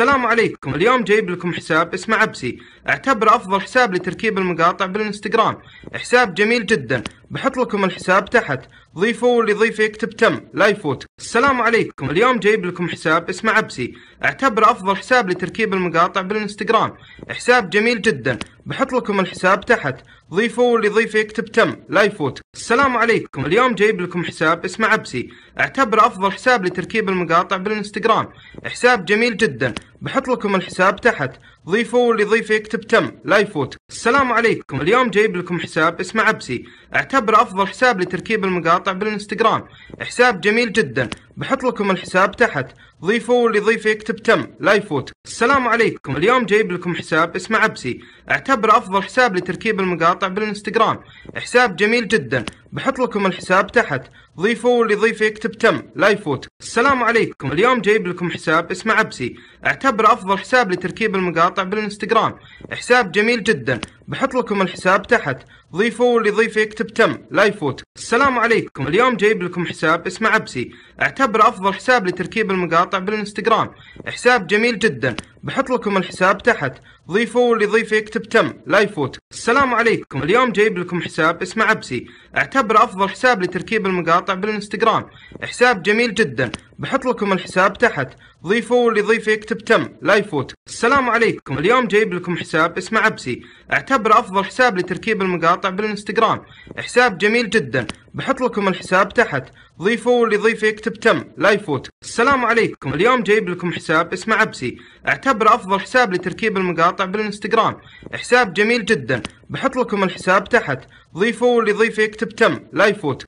السلام عليكم اليوم جايب لكم حساب اسمه عبسي اعتبره افضل حساب لتركيب المقاطع بالانستغرام حساب جميل جدا بحط لكم الحساب تحت ضيفوا واللي يضيف يكتب تم لا يفوت السلام عليكم اليوم جايب لكم حساب اسمه عبسي اعتبره افضل حساب لتركيب المقاطع بالانستغرام حساب جميل جدا بحط لكم الحساب تحت ضيفوا واللي يضيف يكتب تم لا يفوت السلام عليكم اليوم جايب لكم حساب اسمه عبسي اعتبره افضل حساب لتركيب المقاطع بالانستغرام حساب جميل جدا بحط لكم الحساب تحت ضيفوا واللي يضيف يكتب تم لا يفوت السلام عليكم اليوم جايب لكم حساب اسمه عبسي اعتبره افضل حساب لتركيب المقاطع بالانستغرام حساب جميل جدا بحط لكم الحساب تحت ضيفوا اللي يضيف يكتب تم لا يفوت السلام عليكم اليوم جايب لكم حساب اسمه عبسي اعتبره افضل حساب لتركيب المقاطع بالانستغرام حساب جميل جدا بحط لكم الحساب تحت ضيفوا اللي يضيف يكتب تم لا يفوت السلام عليكم اليوم جايب لكم حساب اسمه عبسي اعتبره افضل حساب لتركيب المقاطع بالانستغرام حساب جميل جدا بحط لكم الحساب تحت ضيفوا اللي يضيف يكتب تم لا يفوت السلام عليكم اليوم جايب لكم حساب اسمه عبسي اعتبره افضل حساب لتركيب المقاطع بالانستغرام حساب جميل جدا بحط لكم الحساب تحت ضيفوا واللي ضيف يكتب تم لا يفوتك السلام عليكم اليوم جايب لكم حساب اسمه عبسي اعتبره افضل حساب لتركيب المقاطع بالانستغرام حساب جميل جدا بحط لكم الحساب تحت ضيفوا واللي ضيف يكتب تم لا يفوتك السلام عليكم اليوم جايب لكم حساب اسمه عبسي اعتبره افضل حساب لتركيب المقاطع بالانستغرام حساب جميل جدا بحط لكم الحساب تحت ضيفوا اللي ضيفه يكتب تم لا يفوتك السلام عليكم اليوم جايب لكم حساب اسمه عبسي اعتبره افضل حساب لتركيب المقاطع بالانستغرام حساب جميل جدا بحط لكم الحساب تحت ضيفوا اللي ضيفه يكتب تم لا يفوتك